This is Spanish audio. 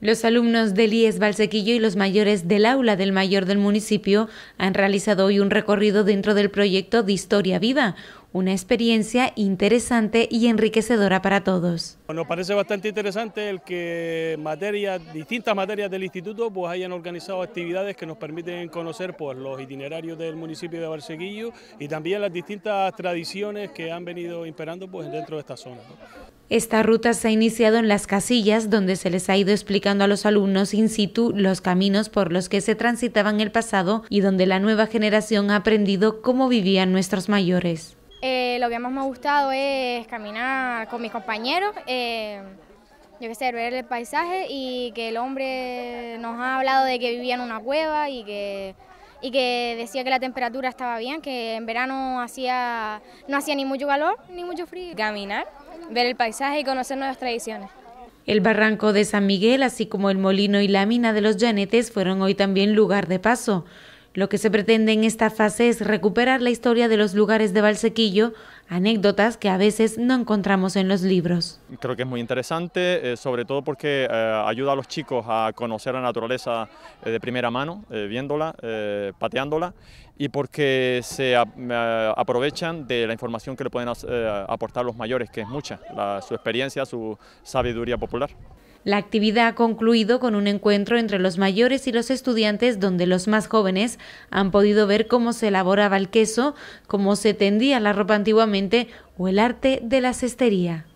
Los alumnos del IES Valsequillo y los mayores del aula del mayor del municipio han realizado hoy un recorrido dentro del proyecto de Historia Viva, una experiencia interesante y enriquecedora para todos. Nos parece bastante interesante el que materias, distintas materias del instituto pues hayan organizado actividades que nos permiten conocer pues, los itinerarios del municipio de Valsequillo y también las distintas tradiciones que han venido imperando pues, dentro de esta zona. Esta ruta se ha iniciado en las casillas donde se les ha ido explicando a los alumnos in situ los caminos por los que se transitaban el pasado y donde la nueva generación ha aprendido cómo vivían nuestros mayores. Eh, lo que más me ha gustado es caminar con mis compañeros, eh, yo qué sé, ver el paisaje y que el hombre nos ha hablado de que vivía en una cueva y que y que decía que la temperatura estaba bien, que en verano hacía no hacía ni mucho calor ni mucho frío. Caminar ver el paisaje y conocer nuevas tradiciones. El barranco de San Miguel, así como el molino y la mina de los Llanetes, fueron hoy también lugar de paso. Lo que se pretende en esta fase es recuperar la historia de los lugares de Valsequillo, anécdotas que a veces no encontramos en los libros. Creo que es muy interesante, eh, sobre todo porque eh, ayuda a los chicos a conocer la naturaleza eh, de primera mano, viéndola, pateándola, y porque se aprovechan de la información que le pueden aportar los mayores, que es mucha, su experiencia, su sabiduría popular. La actividad ha concluido con un encuentro entre los mayores y los estudiantes donde los más jóvenes han podido ver cómo se elaboraba el queso, cómo se tendía la ropa antiguamente o el arte de la cestería.